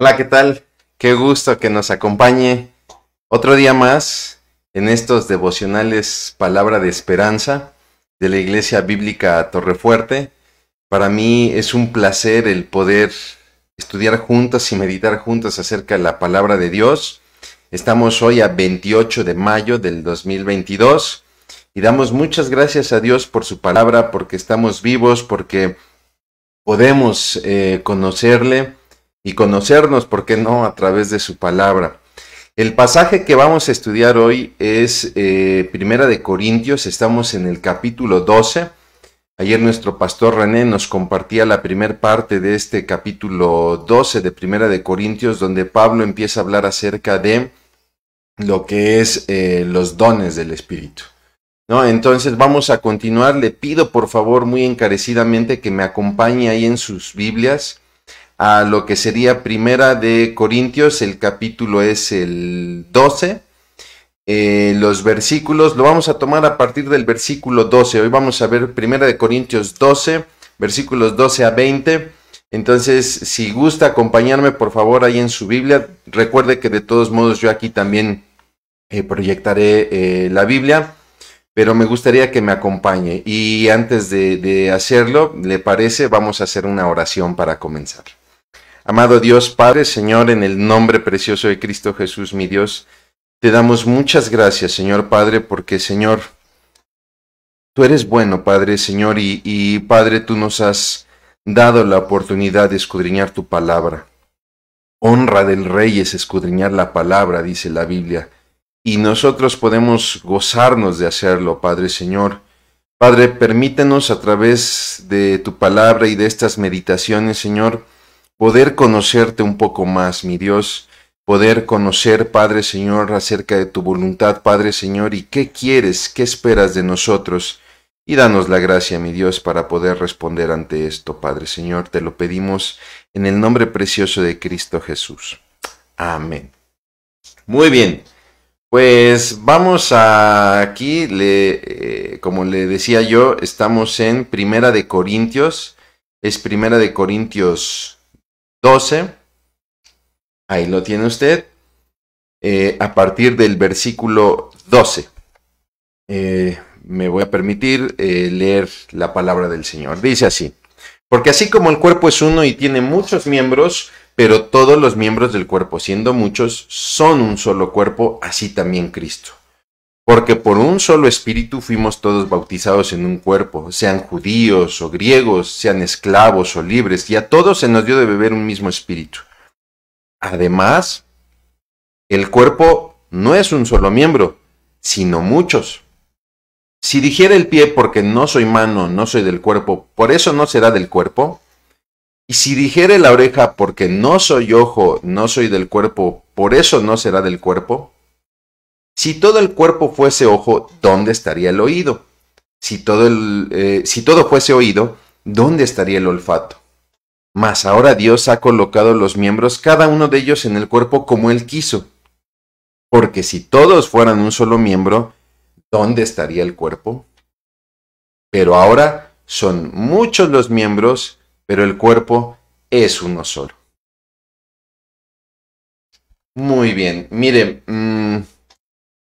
Hola, ¿qué tal? Qué gusto que nos acompañe otro día más en estos devocionales Palabra de Esperanza de la Iglesia Bíblica Torrefuerte. Para mí es un placer el poder estudiar juntas y meditar juntas acerca de la palabra de Dios. Estamos hoy a 28 de mayo del 2022 y damos muchas gracias a Dios por su palabra, porque estamos vivos, porque podemos eh, conocerle y conocernos, ¿por qué no?, a través de su palabra. El pasaje que vamos a estudiar hoy es eh, Primera de Corintios, estamos en el capítulo 12. Ayer nuestro pastor René nos compartía la primera parte de este capítulo 12 de Primera de Corintios, donde Pablo empieza a hablar acerca de lo que es eh, los dones del Espíritu. ¿No? Entonces vamos a continuar. Le pido por favor muy encarecidamente que me acompañe ahí en sus Biblias a lo que sería Primera de Corintios, el capítulo es el 12. Eh, los versículos lo vamos a tomar a partir del versículo 12. Hoy vamos a ver Primera de Corintios 12, versículos 12 a 20. Entonces, si gusta acompañarme, por favor, ahí en su Biblia. Recuerde que de todos modos yo aquí también eh, proyectaré eh, la Biblia, pero me gustaría que me acompañe. Y antes de hacerlo, ¿le parece? Vamos a hacer una oración para comenzar. Amado Dios, Padre, Señor, en el nombre precioso de Cristo Jesús, mi Dios, te damos muchas gracias, Señor Padre, porque, Señor, tú eres bueno, Padre, Señor, y, Padre, tú nos has dado la oportunidad de escudriñar tu palabra. Honra del rey es escudriñar la palabra, dice la Biblia, y nosotros podemos gozarnos de hacerlo, Padre Señor. Padre, permítenos a través de tu palabra y de estas meditaciones, Señor, poder conocerte un poco más, mi Dios, poder conocer, Padre Señor, acerca de tu voluntad, Padre Señor, y qué quieres, qué esperas de nosotros. Y danos la gracia, mi Dios, para poder responder ante esto, Padre Señor. Te lo pedimos en el nombre precioso de Cristo Jesús. Amén. Muy bien. Pues vamos a aquí, le, eh, como le decía yo, estamos en Primera de Corintios. Es Primera de Corintios 12. Ahí lo tiene usted. Eh, a partir del versículo 12. Eh, me voy a permitir eh, leer la palabra del Señor. Dice así. Porque así como el cuerpo es uno y tiene muchos miembros, pero todos los miembros del cuerpo, siendo muchos, son un solo cuerpo, así también Cristo porque por un solo espíritu fuimos todos bautizados en un cuerpo, sean judíos o griegos, sean esclavos o libres, y a todos se nos dio de beber un mismo espíritu. Además, el cuerpo no es un solo miembro, sino muchos. Si dijera el pie porque no soy mano, no soy del cuerpo, por eso no será del cuerpo. Y si dijere la oreja porque no soy ojo, no soy del cuerpo, por eso no será del cuerpo. Si todo el cuerpo fuese ojo, ¿dónde estaría el oído? Si todo, el, eh, si todo fuese oído, ¿dónde estaría el olfato? Mas ahora Dios ha colocado los miembros, cada uno de ellos en el cuerpo como Él quiso. Porque si todos fueran un solo miembro, ¿dónde estaría el cuerpo? Pero ahora son muchos los miembros, pero el cuerpo es uno solo. Muy bien, mire, mm,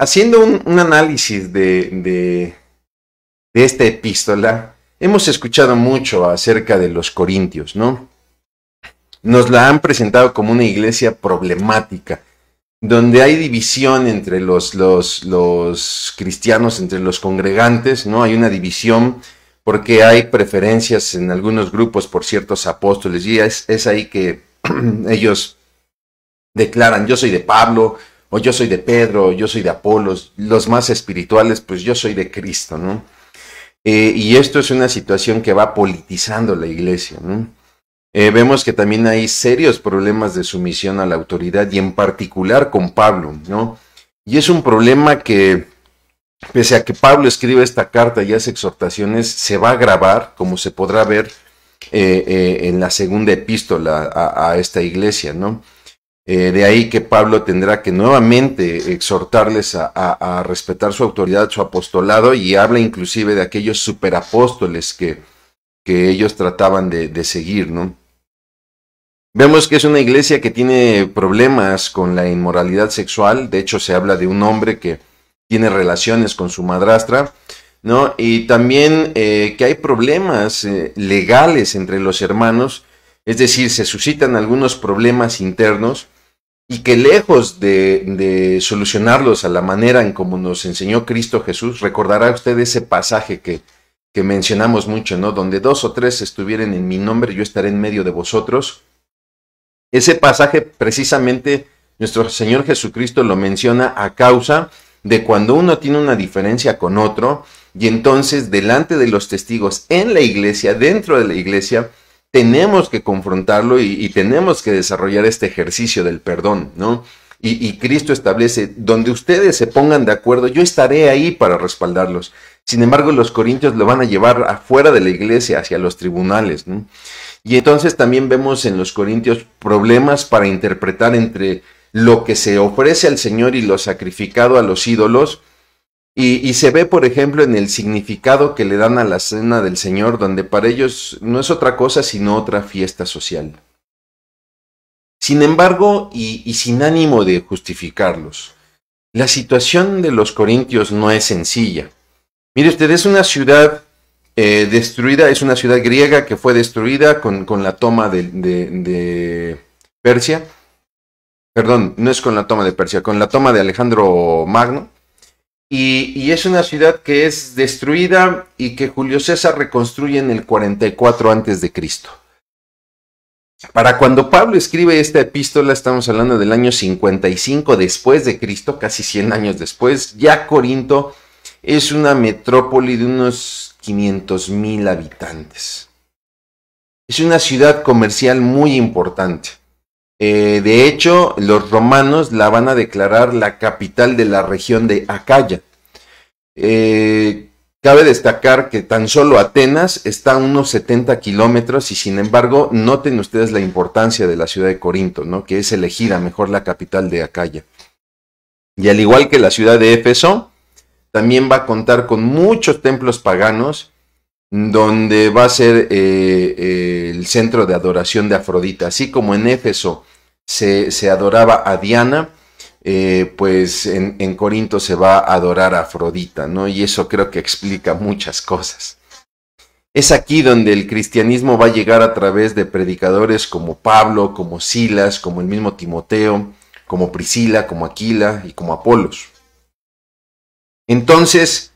haciendo un, análisis de, de, esta epístola, hemos escuchado mucho acerca de los corintios, ¿no? Nos la han presentado como una iglesia problemática, donde hay división entre los, los, los cristianos, entre los congregantes, ¿no? Hay una división porque hay preferencias en algunos grupos por ciertos apóstoles y es ahí que ellos declaran, yo soy de Pablo, o yo soy de Pedro, yo soy de Apolos, los más espirituales, pues yo soy de Cristo, ¿no? Eh, y esto es una situación que va politizando la iglesia, ¿no? Eh, vemos que también hay serios problemas de sumisión a la autoridad y en particular con Pablo, ¿no? Y es un problema que, pese a que Pablo escribe esta carta y hace exhortaciones, se va a grabar, como se podrá ver eh, en la segunda epístola a, esta iglesia, ¿no? Eh, de ahí que Pablo tendrá que nuevamente exhortarles a, respetar su autoridad, su apostolado, y habla inclusive de aquellos superapóstoles que, ellos trataban de, seguir, ¿no? Vemos que es una iglesia que tiene problemas con la inmoralidad sexual. De hecho, se habla de un hombre que tiene relaciones con su madrastra, ¿no? Y también eh, que hay problemas eh, legales entre los hermanos es decir, se suscitan algunos problemas internos y que lejos de, solucionarlos a la manera en como nos enseñó Cristo Jesús, recordará usted ese pasaje que, que mencionamos mucho, ¿no? Donde dos o tres estuvieran en mi nombre, yo estaré en medio de vosotros. Ese pasaje precisamente nuestro Señor Jesucristo lo menciona a causa de cuando uno tiene una diferencia con otro y entonces delante de los testigos en la iglesia, dentro de la iglesia, tenemos que confrontarlo y, tenemos que desarrollar este ejercicio del perdón, ¿no? Y, y, Cristo establece, donde ustedes se pongan de acuerdo, yo estaré ahí para respaldarlos. Sin embargo, los corintios lo van a llevar afuera de la iglesia, hacia los tribunales. ¿no? Y entonces también vemos en los corintios problemas para interpretar entre lo que se ofrece al Señor y lo sacrificado a los ídolos y, se ve, por ejemplo, en el significado que le dan a la cena del Señor, donde para ellos no es otra cosa sino otra fiesta social. Sin embargo, y, sin ánimo de justificarlos, la situación de los corintios no es sencilla. Mire usted, es una ciudad eh, destruida, es una ciudad griega que fue destruida con, la toma de, Persia. Perdón, no es con la toma de Persia, con la toma de Alejandro Magno. Y, es una ciudad que es destruida y que Julio César reconstruye en el 44 Cristo. Para cuando Pablo escribe esta epístola, estamos hablando del año 55 después de Cristo, casi 100 años después, ya Corinto es una metrópoli de unos 500 mil habitantes. Es una ciudad comercial muy importante. Eh, de hecho, los romanos la van a declarar la capital de la región de Acaya. Eh, cabe destacar que tan solo Atenas está a unos 70 kilómetros y sin embargo noten ustedes la importancia de la ciudad de Corinto, ¿no? que es elegida mejor la capital de Acaya. Y al igual que la ciudad de Éfeso, también va a contar con muchos templos paganos donde va a ser eh, el centro de adoración de Afrodita. Así como en Éfeso se, adoraba a Diana, eh, pues en, en, Corinto se va a adorar a Afrodita, ¿no? Y eso creo que explica muchas cosas. Es aquí donde el cristianismo va a llegar a través de predicadores como Pablo, como Silas, como el mismo Timoteo, como Priscila, como Aquila y como Apolos. Entonces,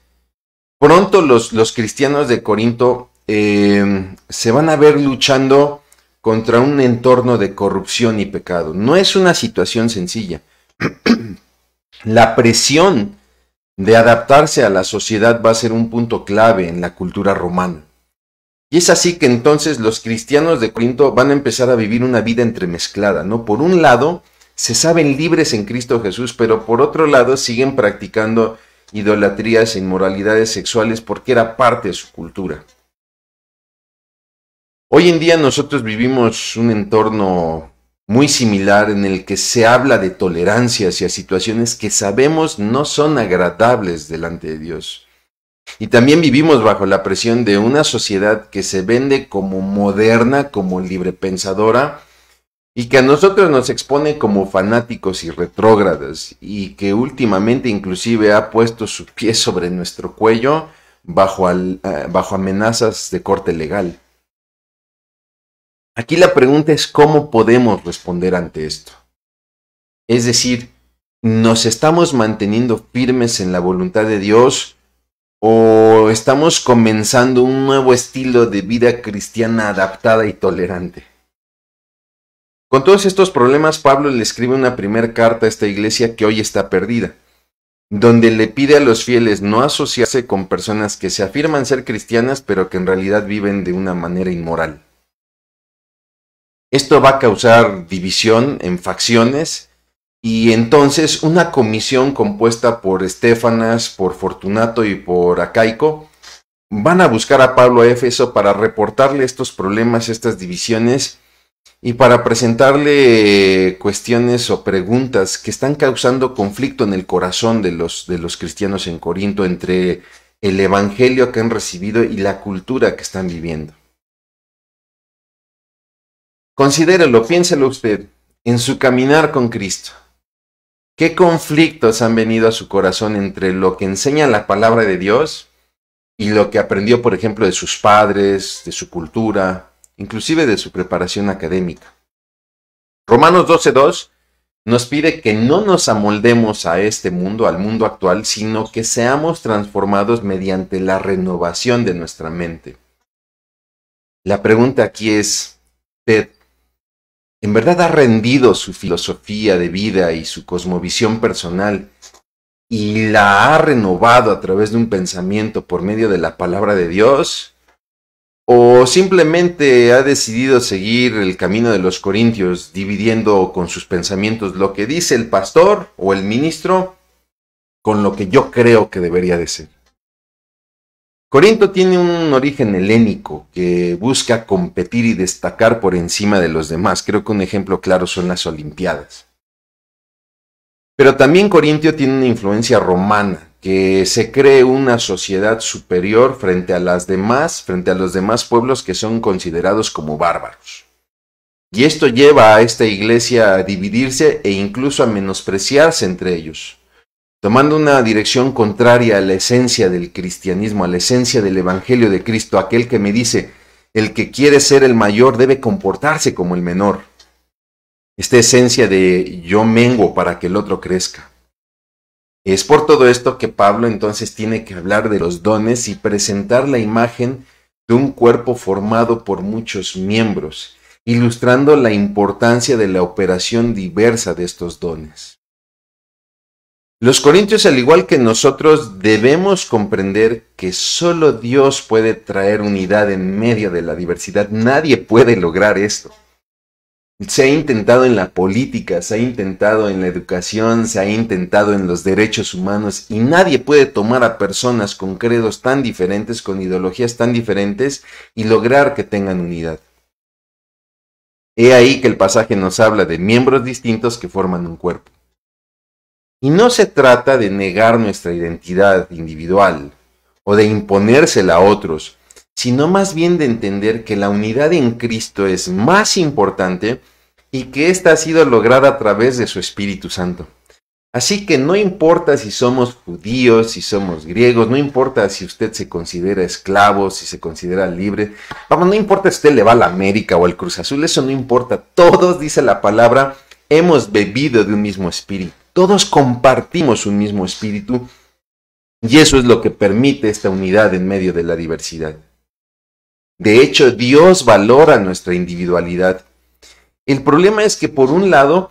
Pronto los, cristianos de Corinto em, se van a ver luchando contra un entorno de corrupción y pecado. No es una situación sencilla. la presión de adaptarse a la sociedad va a ser un punto clave en la cultura romana. Y es así que entonces los cristianos de Corinto van a empezar a vivir una vida entremezclada, ¿no? Por un lado, se saben libres en Cristo Jesús, pero por otro lado siguen practicando idolatrías e inmoralidades sexuales porque era parte de su cultura. Hoy en día nosotros vivimos un entorno muy similar en el que se habla de tolerancia hacia situaciones que sabemos no son agradables delante de Dios. Y también vivimos bajo la presión de una sociedad que se vende como moderna, como librepensadora, y que a nosotros nos expone como fanáticos y retrógradas y que últimamente inclusive ha puesto su pie sobre nuestro cuello bajo, eh, bajo amenazas de corte legal. Aquí la pregunta es cómo podemos responder ante esto. Es decir, ¿nos estamos manteniendo firmes en la voluntad de Dios o estamos comenzando un nuevo estilo de vida cristiana adaptada y tolerante? Con todos estos problemas, Pablo le escribe una primera carta a esta iglesia que hoy está perdida, donde le pide a los fieles no asociarse con personas que se afirman ser cristianas pero que en realidad viven de una manera inmoral. Esto va a causar división en facciones y entonces una comisión compuesta por Estefanas, por Fortunato y por Acaico van a buscar a Pablo a Éfeso para reportarle estos problemas, estas divisiones y para presentarle cuestiones o preguntas que están causando conflicto en el corazón de los, de los cristianos en Corinto entre el evangelio que han recibido y la cultura que están viviendo. Considérelo, piénselo usted, en su caminar con Cristo. ¿Qué conflictos han venido a su corazón entre lo que enseña la palabra de Dios y lo que aprendió, por ejemplo, de sus padres, de su cultura, inclusive de su preparación académica. Romanos 12.2 nos pide que no nos amoldemos a este mundo, al mundo actual, sino que seamos transformados mediante la renovación de nuestra mente. La pregunta aquí es, ¿Ped, en verdad ha rendido su filosofía de vida y su cosmovisión personal y la ha renovado a través de un pensamiento por medio de la palabra de Dios? o simplemente ha decidido seguir el camino de los corintios, dividiendo con sus pensamientos lo que dice el pastor o el ministro con lo que yo creo que debería de ser. Corinto tiene un origen helénico que busca competir y destacar por encima de los demás. Creo que un ejemplo claro son las Olimpiadas. Pero también Corintio tiene una influencia romana que se cree una sociedad superior frente a las demás, frente a los demás pueblos que son considerados como bárbaros. Y esto lleva a esta iglesia a dividirse e incluso a menospreciarse entre ellos, tomando una dirección contraria a la esencia del cristianismo, a la esencia del Evangelio de Cristo, aquel que me dice, el que quiere ser el mayor debe comportarse como el menor. Esta esencia de yo mengo para que el otro crezca. Es por todo esto que Pablo entonces tiene que hablar de los dones y presentar la imagen de un cuerpo formado por muchos miembros, ilustrando la importancia de la operación diversa de estos dones. Los corintios, al igual que nosotros, debemos comprender que solo Dios puede traer unidad en medio de la diversidad. Nadie puede lograr esto. Se ha intentado en la política, se ha intentado en la educación, se ha intentado en los derechos humanos y nadie puede tomar a personas con credos tan diferentes, con ideologías tan diferentes y lograr que tengan unidad. He ahí que el pasaje nos habla de miembros distintos que forman un cuerpo. Y no se trata de negar nuestra identidad individual o de imponérsela a otros, sino más bien de entender que la unidad en Cristo es más importante y que ésta ha sido lograda a través de su Espíritu Santo. Así que no importa si somos judíos, si somos griegos, no importa si usted se considera esclavo, si se considera libre, vamos, no importa si usted le va a la América o al Cruz Azul, eso no importa. Todos, dice la palabra, hemos bebido de un mismo espíritu. Todos compartimos un mismo espíritu y eso es lo que permite esta unidad en medio de la diversidad. De hecho, Dios valora nuestra individualidad. El problema es que por un lado,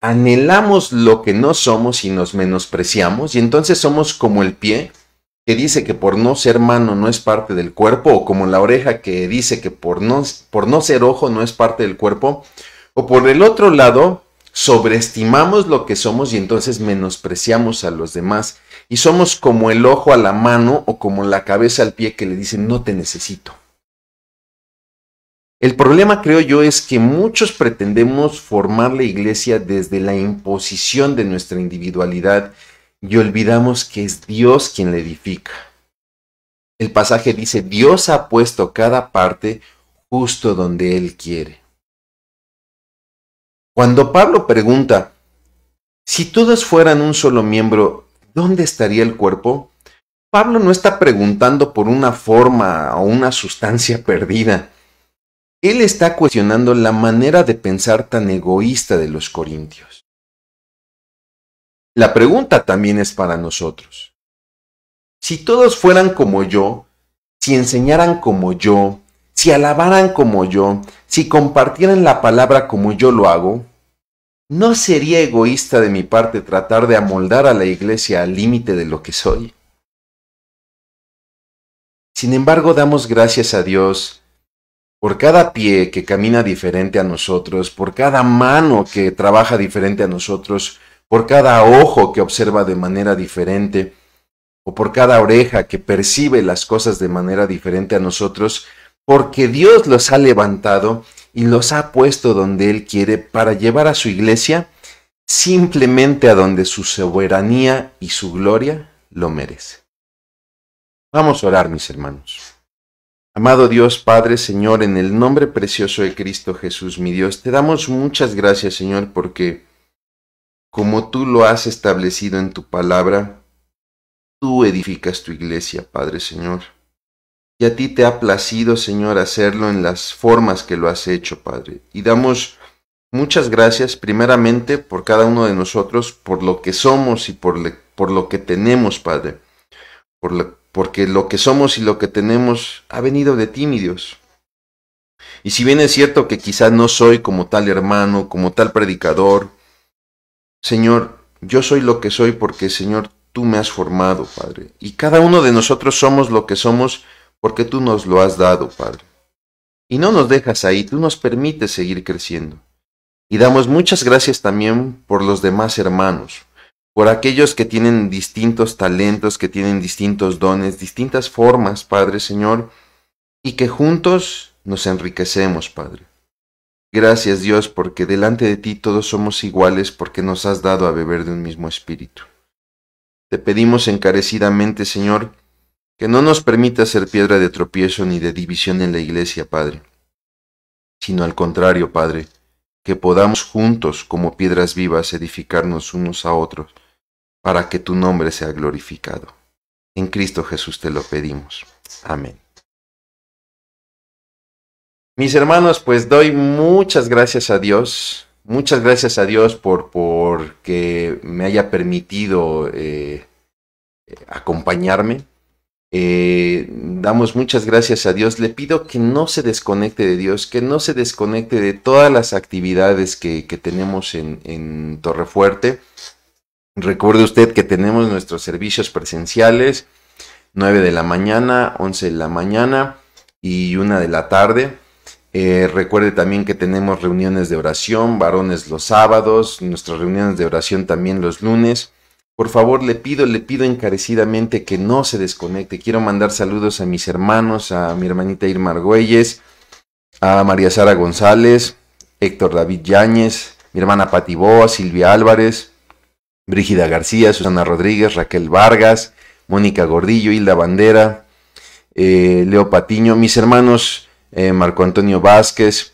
anhelamos lo que no somos y nos menospreciamos, y entonces somos como el pie que dice que por no ser mano no es parte del cuerpo, o como la oreja que dice que por no, por no ser ojo no es parte del cuerpo, o por el otro lado, sobreestimamos lo que somos y entonces menospreciamos a los demás, y somos como el ojo a la mano o como la cabeza al pie que le dicen no te necesito. El problema, creo yo, es que muchos pretendemos formar la iglesia desde la imposición de nuestra individualidad y olvidamos que es Dios quien la edifica. El pasaje dice, Dios ha puesto cada parte justo donde Él quiere. Cuando Pablo pregunta, si todos fueran un solo miembro, ¿dónde estaría el cuerpo? Pablo no está preguntando por una forma o una sustancia perdida él está cuestionando la manera de pensar tan egoísta de los corintios. La pregunta también es para nosotros. Si todos fueran como yo, si enseñaran como yo, si alabaran como yo, si compartieran la palabra como yo lo hago, ¿no sería egoísta de mi parte tratar de amoldar a la iglesia al límite de lo que soy? Sin embargo, damos gracias a Dios por cada pie que camina diferente a nosotros, por cada mano que trabaja diferente a nosotros, por cada ojo que observa de manera diferente, o por cada oreja que percibe las cosas de manera diferente a nosotros, porque Dios los ha levantado y los ha puesto donde Él quiere para llevar a su iglesia simplemente a donde su soberanía y su gloria lo merece. Vamos a orar, mis hermanos. Amado Dios, Padre, Señor, en el nombre precioso de Cristo Jesús, mi Dios, te damos muchas gracias, Señor, porque como tú lo has establecido en tu palabra, tú edificas tu iglesia, Padre, Señor. Y a ti te ha placido, Señor, hacerlo en las formas que lo has hecho, Padre. Y damos muchas gracias primeramente por cada uno de nosotros, por lo que somos y por, lo que tenemos, Padre. Por, porque lo que somos y lo que tenemos ha venido de ti, mi Dios. Y si bien es cierto que quizás no soy como tal hermano, como tal predicador, Señor, yo soy lo que soy porque, Señor, tú me has formado, Padre. Y cada uno de nosotros somos lo que somos porque tú nos lo has dado, Padre. Y no nos dejas ahí, tú nos permites seguir creciendo. Y damos muchas gracias también por los demás hermanos, por aquellos que tienen distintos talentos, que tienen distintos dones, distintas formas, Padre Señor, y que juntos nos enriquecemos, Padre. Gracias Dios, porque delante de ti todos somos iguales porque nos has dado a beber de un mismo espíritu. Te pedimos encarecidamente, Señor, que no nos permita ser piedra de tropiezo ni de división en la iglesia, Padre, sino al contrario, Padre, que podamos juntos, como piedras vivas, edificarnos unos a otros para que tu nombre sea glorificado. En Cristo Jesús te lo pedimos. Amén. Mis hermanos, pues doy muchas gracias a Dios, muchas gracias a Dios por, que me haya permitido eh, acompañarme. Eh, damos muchas gracias a Dios. Le pido que no se desconecte de Dios, que no se desconecte de todas las actividades que, tenemos en Torrefuerte. Recuerde usted que tenemos nuestros servicios presenciales, 9 de la mañana, 11 de la mañana y 1 de la tarde. Eh, recuerde también que tenemos reuniones de oración, varones los sábados, nuestras reuniones de oración también los lunes. Por favor, le pido, le pido encarecidamente que no se desconecte. Quiero mandar saludos a mis hermanos, a mi hermanita Irma Argüelles, a María Sara González, Héctor David Yáñez, mi hermana Pati Boa, Silvia Álvarez, Brígida García, Susana Rodríguez, Raquel Vargas, Mónica Gordillo, Hilda Bandera, eh, Leo Patiño, mis hermanos eh, Marco Antonio Vázquez.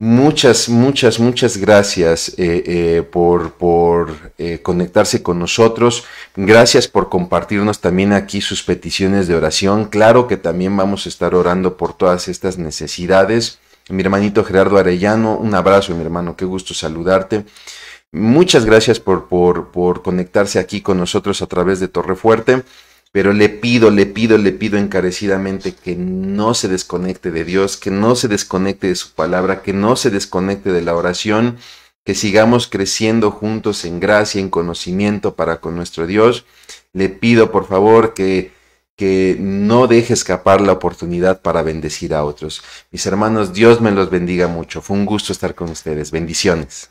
Muchas, muchas, muchas gracias eh, por, por conectarse con nosotros. Gracias por compartirnos también aquí sus peticiones de oración. Claro que también vamos a estar orando por todas estas necesidades. Mi hermanito Gerardo Arellano, un abrazo, mi hermano, qué gusto saludarte. Muchas gracias por, conectarse aquí con nosotros a través de Fuerte, pero le pido, le pido, le pido encarecidamente que no se desconecte de Dios, que no se desconecte de su palabra, que no se desconecte de la oración, que sigamos creciendo juntos en gracia, en conocimiento para con nuestro Dios. Le pido, por favor, que que no deje escapar la oportunidad para bendecir a otros. Mis hermanos, Dios me los bendiga mucho. Fue un gusto estar con ustedes. Bendiciones.